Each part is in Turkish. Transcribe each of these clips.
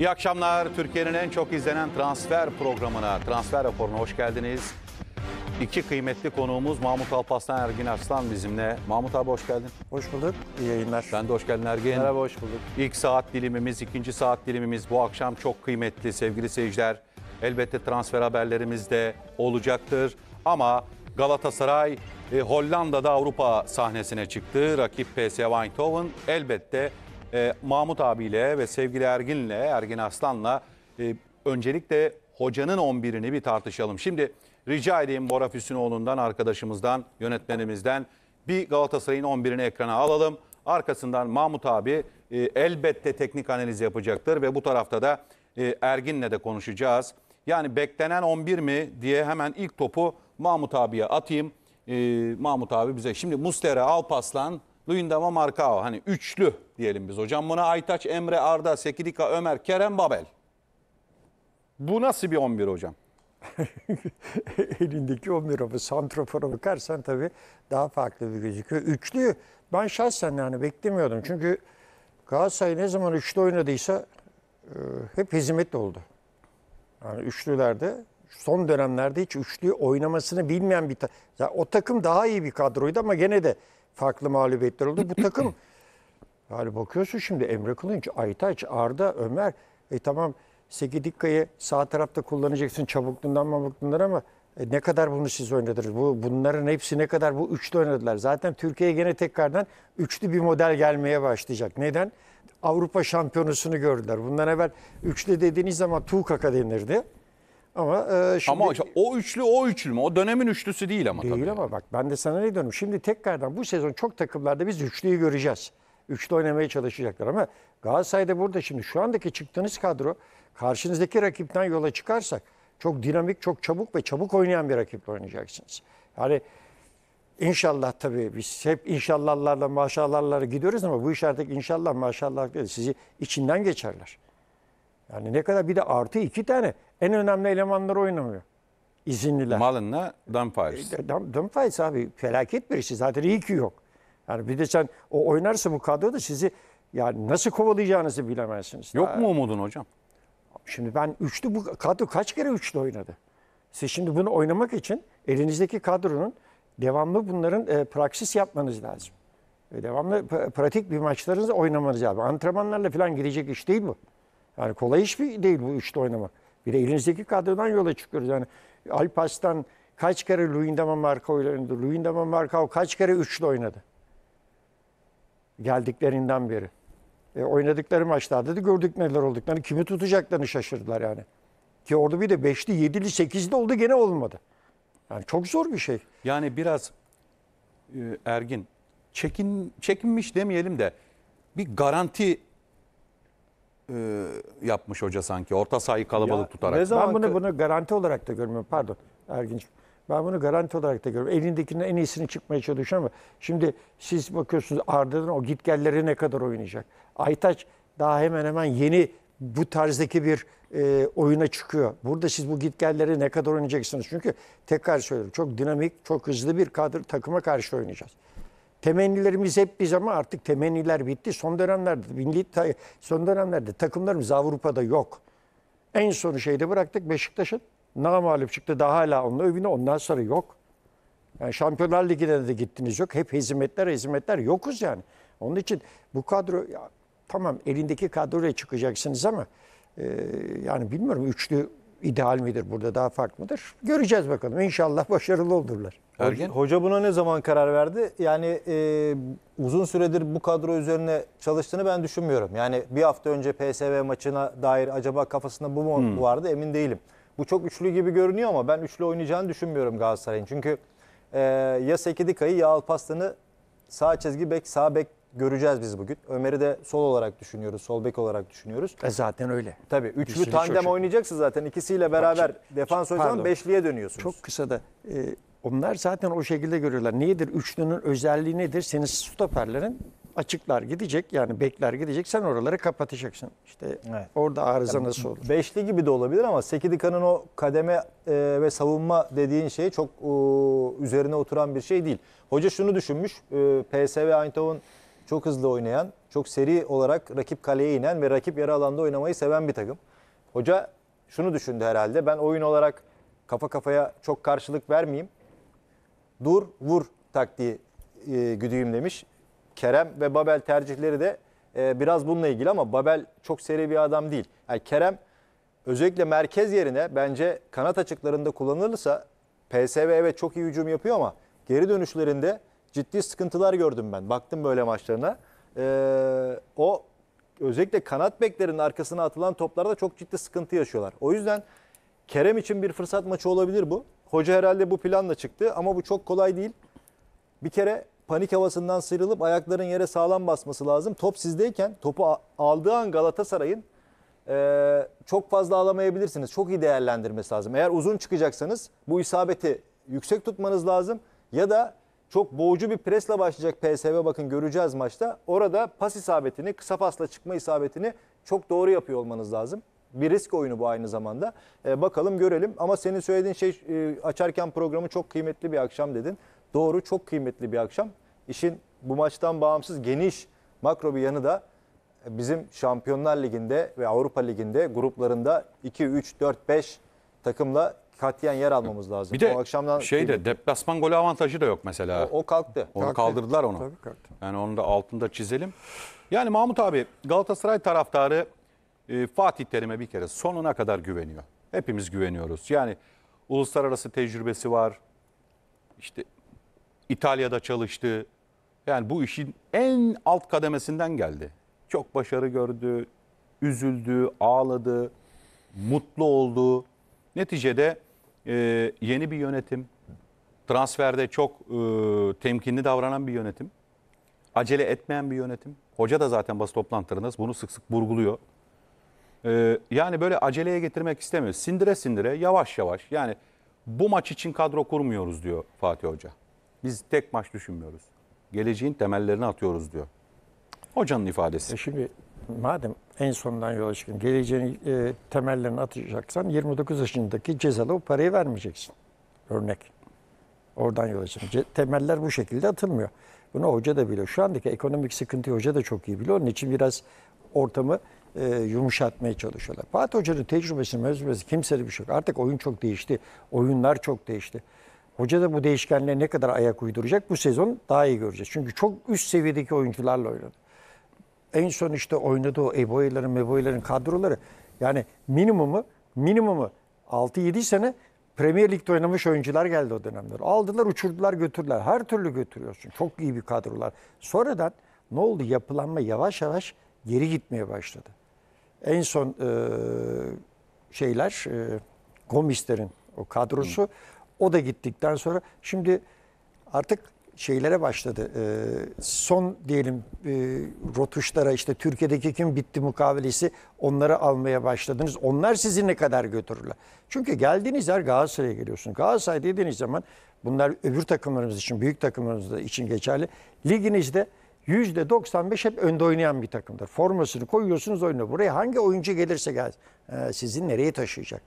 İyi akşamlar. Türkiye'nin en çok izlenen transfer programına, transfer raporuna hoş geldiniz. İki kıymetli konuğumuz Mahmut Alpaslan Ergin Arslan bizimle. Mahmut abi hoş geldin. Hoş bulduk. İyi yayınlar. Ben de hoş geldin Ergin. Merhaba hoş bulduk. İlk saat dilimimiz, ikinci saat dilimimiz bu akşam çok kıymetli sevgili seyirciler. Elbette transfer haberlerimiz de olacaktır. Ama Galatasaray e, Hollanda'da Avrupa sahnesine çıktı. Rakip PSV Eindhoven elbette e, Mahmut abiyle ve sevgili Ergin'le, Ergin Aslan'la e, öncelikle hocanın 11'ini bir tartışalım. Şimdi rica edeyim Bora Füsunoğlu'ndan, arkadaşımızdan, yönetmenimizden bir Galatasaray'ın 11'ini ekrana alalım. Arkasından Mahmut abi e, elbette teknik analiz yapacaktır ve bu tarafta da e, Ergin'le de konuşacağız. Yani beklenen 11 mi diye hemen ilk topu Mahmut abiye atayım. E, Mahmut abi bize şimdi Mustera, Alpaslan, Luyendama Markao hani üçlü diyelim biz hocam. Buna Aytaç, Emre, Arda, Sekidika, Ömer, Kerem, Babel. Bu nasıl bir 11 hocam? Elindeki 11 ama santrofora bakarsan tabii daha farklı bir gözüküyor. Üçlü ben şahsen yani beklemiyordum. Çünkü Galatasaray ne zaman üçlü oynadıysa e, hep hizmet oldu. Yani üçlülerde son dönemlerde hiç üçlü oynamasını bilmeyen bir ta o takım daha iyi bir kadroydu ama gene de farklı mağlubiyetler oldu. Bu takım yani bakıyorsun şimdi Emre Kılınç, Aytaç, Arda, Ömer. E tamam Segidikka'yı sağ tarafta kullanacaksın çabukluğundan mamuklundan ama e, ne kadar bunu siz oynadınız? Bu, bunların hepsi ne kadar bu üçlü oynadılar? Zaten Türkiye'ye gene tekrardan üçlü bir model gelmeye başlayacak. Neden? Avrupa şampiyonusunu gördüler. Bundan evvel üçlü dediğiniz zaman Tuğkaka denirdi. Ama e, şimdi... Ama o üçlü o üçlü mü? O dönemin üçlüsü değil ama değil tabii. Değil ama bak ben de sana ne diyorum. Şimdi tekrardan bu sezon çok takımlarda biz üçlüyü göreceğiz. Üçlü oynamaya çalışacaklar ama Galatasaray'da burada şimdi şu andaki çıktığınız kadro karşınızdaki rakipten yola çıkarsak çok dinamik, çok çabuk ve çabuk oynayan bir rakiple oynayacaksınız. Yani inşallah tabii biz hep inşallahlarla maşallahlarla gidiyoruz ama bu iş artık inşallah maşallah değil. Sizi içinden geçerler. Yani ne kadar bir de artı iki tane en önemli elemanlar oynamıyor. İzinliler. Malınla Dumfries. Dumfries abi felaket bir işi. Zaten iyi ki yok. Yani bir de sen o oynarsa bu kadroda sizi yani nasıl kovalayacağınızı bilemezsiniz. Yok Daha... mu ee, umudun hocam? Şimdi ben üçlü bu kadro kaç kere üçlü oynadı? Siz şimdi bunu oynamak için elinizdeki kadronun devamlı bunların e, praksis yapmanız lazım. E, devamlı pratik bir maçlarınızı oynamanız lazım. Antrenmanlarla falan gidecek iş değil bu. Yani kolay iş değil bu üçlü oynamak. Bir de elinizdeki kadrodan yola çıkıyoruz. Yani Alpas'tan kaç kere Luyendama marka oynadı? Luyendama marka kaç kere üçlü oynadı? Geldiklerinden beri. E, oynadıkları maçlarda dedi gördük neler olduklarını. Kimi tutacaklarını şaşırdılar yani. Ki orada bir de beşli yedili sekizli oldu gene olmadı. Yani çok zor bir şey. Yani biraz e, Ergin çekin çekinmiş demeyelim de bir garanti e, yapmış hoca sanki. Orta sahayı kalabalık ya, tutarak. Ne zaman ben bunu, bunu garanti olarak da görmüyorum. Pardon Erginç. Ben bunu garanti olarak da görüyorum. Elindekinin en iyisini çıkmaya çalışıyor ama şimdi siz bakıyorsunuz Arda'nın o gitgelleri ne kadar oynayacak. Aytaç daha hemen hemen yeni bu tarzdaki bir e, oyuna çıkıyor. Burada siz bu gitgelleri ne kadar oynayacaksınız? Çünkü tekrar söylüyorum çok dinamik, çok hızlı bir kadro takıma karşı oynayacağız. Temennilerimiz hep biz ama artık temenniler bitti. Son dönemlerde milli son dönemlerde takımlarımız Avrupa'da yok. En son şeyde bıraktık Beşiktaş'ın. Namalip çıktı daha hala onunla övünü ondan sonra yok. Yani Şampiyonlar Ligi'ne de gittiniz yok. Hep hezimetler hezimetler yokuz yani. Onun için bu kadro ya, tamam elindeki kadroya çıkacaksınız ama e, yani bilmiyorum üçlü ideal midir burada daha farklı mıdır? Göreceğiz bakalım. İnşallah başarılı olurlar. Ergen. Hoca buna ne zaman karar verdi? Yani e, uzun süredir bu kadro üzerine çalıştığını ben düşünmüyorum. Yani bir hafta önce PSV maçına dair acaba kafasında bu mu Hmm. vardı emin değilim. Bu çok üçlü gibi görünüyor ama ben üçlü oynayacağını düşünmüyorum Galatasaray'ın. Çünkü e, ya Sekidika'yı ya Alpaslan'ı sağ çizgi bek sağ bek göreceğiz biz bugün. Ömer'i de sol olarak düşünüyoruz, sol bek olarak düşünüyoruz. E zaten öyle. Tabii üçlü tandem çocuk. oynayacaksın zaten. ikisiyle beraber defans oynayacaksın, pardon. beşliye dönüyorsunuz. Çok kısa da e, onlar zaten o şekilde görüyorlar. Neyidir Üçlünün özelliği nedir? Senin stoperlerin açıklar gidecek yani bekler gidecek sen oraları kapatacaksın. İşte evet. orada arıza yani nasıl olur? Beşli gibi de olabilir ama Sekidikan'ın o kademe e, ve savunma dediğin şey çok e, üzerine oturan bir şey değil. Hoca şunu düşünmüş e, PSV Eindhoven çok hızlı oynayan, çok seri olarak rakip kaleye inen ve rakip yarı alanda oynamayı seven bir takım. Hoca şunu düşündü herhalde ben oyun olarak kafa kafaya çok karşılık vermeyeyim dur, vur taktiği e, güdüyüm demiş. Kerem ve Babel tercihleri de e, biraz bununla ilgili ama Babel çok seri bir adam değil. Yani Kerem özellikle merkez yerine bence kanat açıklarında kullanılırsa PSV evet çok iyi hücum yapıyor ama geri dönüşlerinde ciddi sıkıntılar gördüm ben. Baktım böyle maçlarına. E, o özellikle kanat beklerinin arkasına atılan toplarda çok ciddi sıkıntı yaşıyorlar. O yüzden Kerem için bir fırsat maçı olabilir bu. Hoca herhalde bu planla çıktı ama bu çok kolay değil. Bir kere panik havasından sıyrılıp ayakların yere sağlam basması lazım. Top sizdeyken topu aldığı an Galatasaray'ın e, çok fazla alamayabilirsiniz. Çok iyi değerlendirmesi lazım. Eğer uzun çıkacaksanız bu isabeti yüksek tutmanız lazım. Ya da çok boğucu bir presle başlayacak PSV bakın göreceğiz maçta. Orada pas isabetini, kısa pasla çıkma isabetini çok doğru yapıyor olmanız lazım. Bir risk oyunu bu aynı zamanda. E, bakalım görelim ama senin söylediğin şey e, açarken programı çok kıymetli bir akşam dedin. Doğru çok kıymetli bir akşam. İşin bu maçtan bağımsız geniş makro bir yanı da bizim Şampiyonlar Ligi'nde ve Avrupa Ligi'nde gruplarında 2, 3, 4, 5 takımla katiyen yer almamız lazım. Bir de o akşamdan şeyde deplasman golü avantajı da yok mesela. O, o kalktı. Onu kalktı. kaldırdılar onu. Tabii kalktı. Yani onu da altında çizelim. Yani Mahmut abi Galatasaray taraftarı e, Fatih Terim'e bir kere sonuna kadar güveniyor. Hepimiz güveniyoruz. Yani uluslararası tecrübesi var. İşte İtalya'da çalıştı. Yani bu işin en alt kademesinden geldi. Çok başarı gördü, üzüldü, ağladı, mutlu oldu. Neticede e, yeni bir yönetim, transferde çok e, temkinli davranan bir yönetim, acele etmeyen bir yönetim. Hoca da zaten basın toplantılarında bunu sık sık vurguluyor. Ee, yani böyle aceleye getirmek istemiyor. Sindire sindire yavaş yavaş yani bu maç için kadro kurmuyoruz diyor Fatih Hoca. Biz tek maç düşünmüyoruz. Geleceğin temellerini atıyoruz diyor. Hocanın ifadesi. E şimdi madem en sondan yola çıkın geleceğin e, temellerini atacaksan 29 yaşındaki cezalı o parayı vermeyeceksin. Örnek. Oradan yola çıkın. temeller bu şekilde atılmıyor. Bunu hoca da biliyor. Şu andaki ekonomik sıkıntıyı hoca da çok iyi biliyor. Onun için biraz ortamı e, yumuşatmaya çalışıyorlar. Fatih Hoca'nın tecrübesi, mezbesi kimsede bir şey yok. Artık oyun çok değişti. Oyunlar çok değişti. Hoca da bu değişkenlere ne kadar ayak uyduracak bu sezon daha iyi göreceğiz. Çünkü çok üst seviyedeki oyuncularla oynadı. En son işte oynadığı o Eboy'ların, Meboy'ların kadroları yani minimumu minimumu 6-7 sene Premier Lig'de oynamış oyuncular geldi o dönemler. Aldılar, uçurdular, götürdüler. Her türlü götürüyorsun. Çok iyi bir kadrolar. Sonradan ne oldu? Yapılanma yavaş yavaş geri gitmeye başladı en son e, şeyler e, komislerin o kadrosu Hı. o da gittikten sonra şimdi artık şeylere başladı. E, son diyelim e, rotuşlara işte Türkiye'deki kim bitti mukavelesi onları almaya başladınız. Onlar sizi ne kadar götürürler? Çünkü geldiğiniz yer Galatasaray'a geliyorsun. Galatasaray dediğiniz zaman bunlar öbür takımlarımız için, büyük takımlarımız için geçerli. Liginizde %95 hep önde oynayan bir takımdır. Formasını koyuyorsunuz oyuna. Buraya hangi oyuncu gelirse gelsin e, sizi nereye taşıyacak?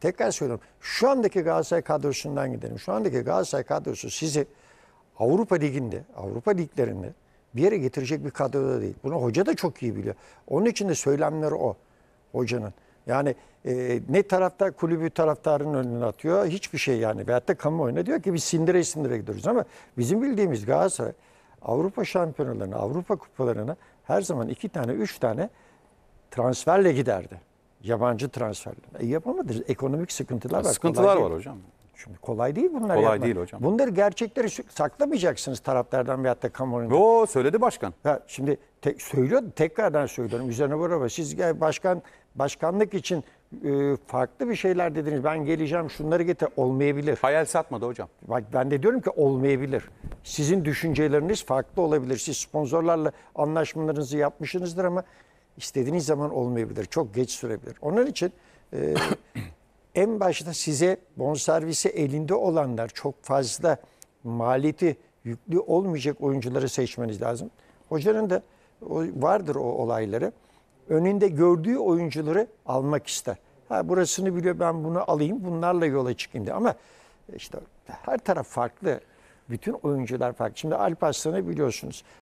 Tekrar söylüyorum. Şu andaki Galatasaray kadrosundan gidelim. Şu andaki Galatasaray kadrosu sizi Avrupa Ligi'nde, Avrupa Liglerinde bir yere getirecek bir kadroda değil. Bunu hoca da çok iyi biliyor. Onun için de söylemleri o hocanın. Yani e, ne tarafta kulübü taraftarın önüne atıyor hiçbir şey yani. Veyahut da kamuoyuna diyor ki biz sindire sindire gidiyoruz ama bizim bildiğimiz Galatasaray Avrupa şampiyonalarına, Avrupa kupalarına her zaman iki tane, üç tane transferle giderdi. Yabancı transferle. E yapamadı. Ekonomik sıkıntılar var. Sıkıntılar kolay var değil. hocam. Şimdi kolay değil bunlar Kolay yapmak. değil hocam. Bunları gerçekleri saklamayacaksınız taraflardan veyahut da kamuoyundan. Yo söyledi başkan. Ha, şimdi te- söylüyor, tekrardan söylüyorum. Üzerine vurama. Siz başkan başkanlık için e, farklı bir şeyler dediniz. Ben geleceğim şunları getir. Olmayabilir. Hayal satmadı hocam. Bak ben de diyorum ki olmayabilir. Sizin düşünceleriniz farklı olabilir. Siz sponsorlarla anlaşmalarınızı yapmışsınızdır ama istediğiniz zaman olmayabilir. Çok geç sürebilir. Onun için e, en başta size bonservisi elinde olanlar çok fazla maliyeti yüklü olmayacak oyuncuları seçmeniz lazım. Hocanın da vardır o olayları. Önünde gördüğü oyuncuları almak ister. Ha, burasını biliyor ben bunu alayım bunlarla yola çıkayım diye. Ama işte her taraf farklı. Bütün oyuncular farklı. Şimdi Alp Aslan'ı biliyorsunuz.